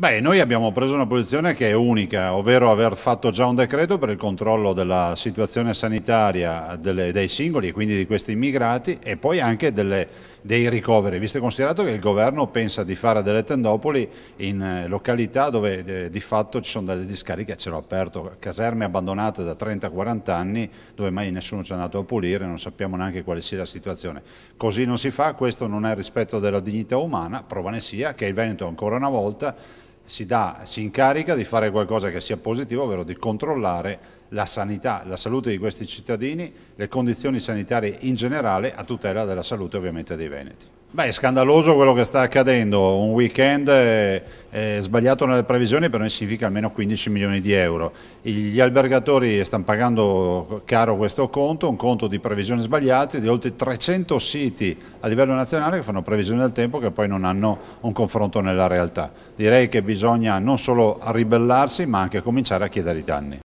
Beh, noi abbiamo preso una posizione che è unica, ovvero aver fatto già un decreto per il controllo della situazione sanitaria delle, dei singoli e quindi di questi immigrati e poi anche delle, dei ricoveri, visto e considerato che il governo pensa di fare delle tendopoli in eh, località dove eh, di fatto ci sono delle discariche a cielo aperto, caserme abbandonate da 30-40 anni dove mai nessuno ci è andato a pulire, non sappiamo neanche quale sia la situazione. Così non si fa, questo non è rispetto della dignità umana, prova ne sia che il Veneto ancora una volta si, dà, si incarica di fare qualcosa che sia positivo, ovvero di controllare la sanità, la salute di questi cittadini, le condizioni sanitarie in generale a tutela della salute ovviamente dei Veneti. Beh, è scandaloso quello che sta accadendo, un weekend eh, eh, sbagliato nelle previsioni per noi significa almeno 15 milioni di euro. Gli albergatori stanno pagando caro questo conto, un conto di previsioni sbagliate di oltre 300 siti a livello nazionale che fanno previsioni del tempo che poi non hanno un confronto nella realtà. Direi che bisogna non solo ribellarsi ma anche cominciare a chiedere i danni.